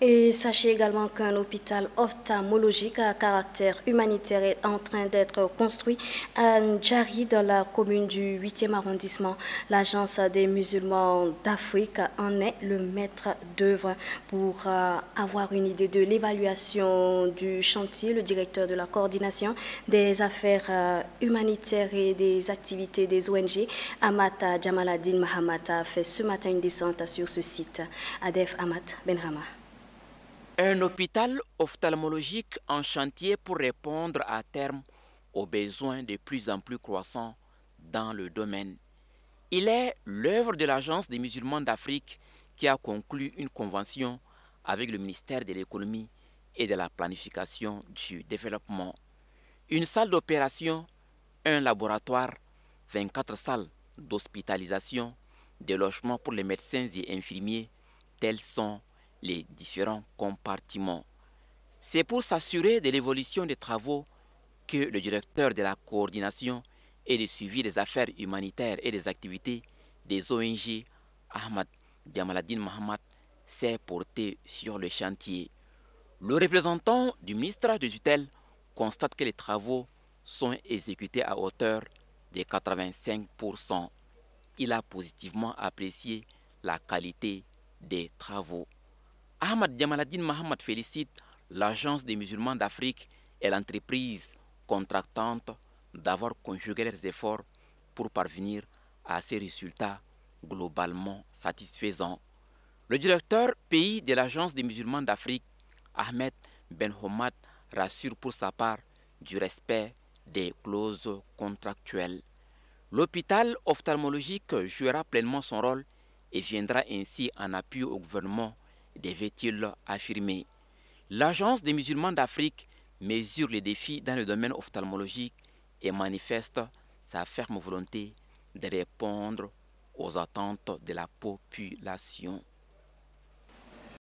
Et sachez également qu'un hôpital ophtalmologique à caractère humanitaire est en train d'être construit à Ndjari dans la commune du 8e arrondissement. L'Agence des musulmans d'Afrique en est le maître d'œuvre pour euh, avoir une idée de l'évaluation du chantier. Le directeur de la coordination des affaires euh, humanitaires et des activités des ONG, Amata Jamaladine Mahamata, a fait ce matin une descente sur ce site. Adef Amat Benrama. Un hôpital ophtalmologique en chantier pour répondre à terme aux besoins de plus en plus croissants dans le domaine. Il est l'œuvre de l'Agence des musulmans d'Afrique qui a conclu une convention avec le ministère de l'économie et de la planification du développement. Une salle d'opération, un laboratoire, 24 salles d'hospitalisation, des logements pour les médecins et infirmiers, tels sont les différents compartiments. C'est pour s'assurer de l'évolution des travaux que le directeur de la coordination et du suivi des affaires humanitaires et des activités des ONG, Ahmad Diamaladine Mohamed, s'est porté sur le chantier. Le représentant du ministère de tutelle constate que les travaux sont exécutés à hauteur de 85%. Il a positivement apprécié la qualité des travaux. Ahmad Diamaladine Mohamed félicite l'Agence des musulmans d'Afrique et l'entreprise contractante d'avoir conjugué leurs efforts pour parvenir à ces résultats globalement satisfaisants. Le directeur pays de l'Agence des musulmans d'Afrique, Ahmed Ben rassure pour sa part du respect des clauses contractuelles. L'hôpital ophtalmologique jouera pleinement son rôle et viendra ainsi en appui au gouvernement devait-il affirmer. L'Agence des musulmans d'Afrique mesure les défis dans le domaine ophtalmologique et manifeste sa ferme volonté de répondre aux attentes de la population.